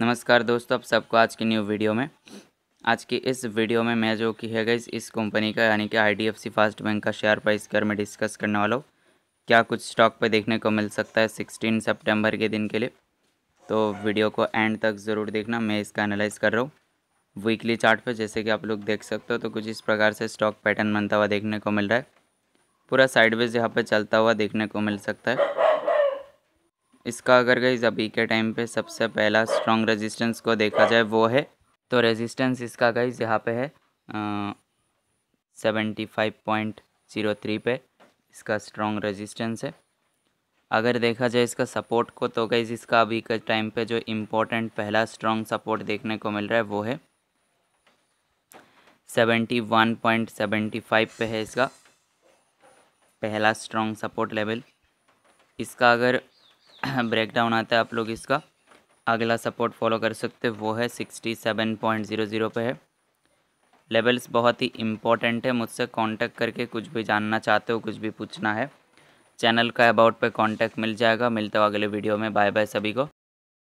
नमस्कार दोस्तों आप सबको आज की न्यू वीडियो में आज की इस वीडियो में मैं जो की है गई इस कंपनी का यानी कि आईडीएफसी फास्ट बैंक का शेयर प्राइस कर मैं डिस्कस करने वाला हूँ क्या कुछ स्टॉक पर देखने को मिल सकता है सिक्सटीन सितंबर के दिन के लिए तो वीडियो को एंड तक ज़रूर देखना मैं इसका एनालाइज कर रहा हूँ वीकली चार्ट पर जैसे कि आप लोग देख सकते हो तो कुछ इस प्रकार से स्टॉक पैटर्न बनता हुआ देखने को मिल रहा है पूरा साइडवेज यहाँ पर चलता हुआ देखने को मिल सकता है इसका अगर गई अभी के टाइम पे सबसे पहला स्ट्रॉन्ग रेजिस्टेंस को देखा जाए वो है तो रेजिस्टेंस इसका गई यहाँ पे है seventy five point zero three पे इसका स्ट्रॉन्ग रेजिस्टेंस है अगर देखा जाए इसका सपोर्ट को तो गई इसका अभी के टाइम पे जो इम्पोर्टेंट पहला स्ट्रॉन्ग सपोर्ट देखने को मिल रहा है वो है seventy one point seventy five पे है इसका पहला स्ट्रॉन्ग सपोर्ट लेवल इसका अगर ब्रेक डाउन आता है आप लोग इसका अगला सपोर्ट फॉलो कर सकते वो है sixty seven point zero zero पर है लेवल्स बहुत ही इंपॉर्टेंट है मुझसे कांटेक्ट करके कुछ भी जानना चाहते हो कुछ भी पूछना है चैनल का अबाउट पे कांटेक्ट मिल जाएगा मिलता हो अगले वीडियो में बाय बाय सभी को